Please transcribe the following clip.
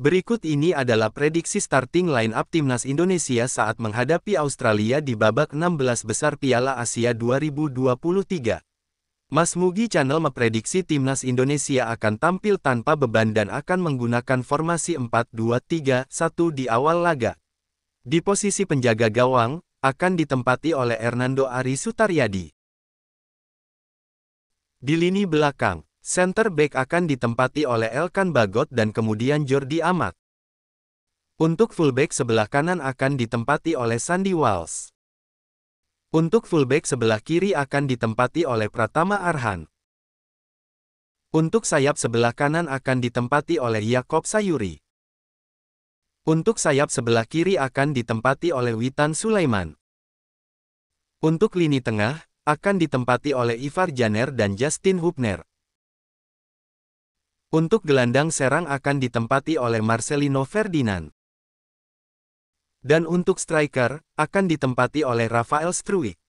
Berikut ini adalah prediksi starting line-up Timnas Indonesia saat menghadapi Australia di babak 16 besar Piala Asia 2023. Mas Mugi Channel memprediksi Timnas Indonesia akan tampil tanpa beban dan akan menggunakan formasi 4-2-3-1 di awal laga. Di posisi penjaga gawang, akan ditempati oleh Hernando Ari Sutaryadi. Di lini belakang, Center back akan ditempati oleh Elkan Bagot dan kemudian Jordi Amat. Untuk fullback sebelah kanan akan ditempati oleh Sandy Walsh. Untuk fullback sebelah kiri akan ditempati oleh Pratama Arhan. Untuk sayap sebelah kanan akan ditempati oleh Yakob Sayuri. Untuk sayap sebelah kiri akan ditempati oleh Witan Sulaiman. Untuk lini tengah, akan ditempati oleh Ivar Janer dan Justin Hubner. Untuk gelandang serang akan ditempati oleh Marcelino Ferdinand. Dan untuk striker, akan ditempati oleh Rafael Struik.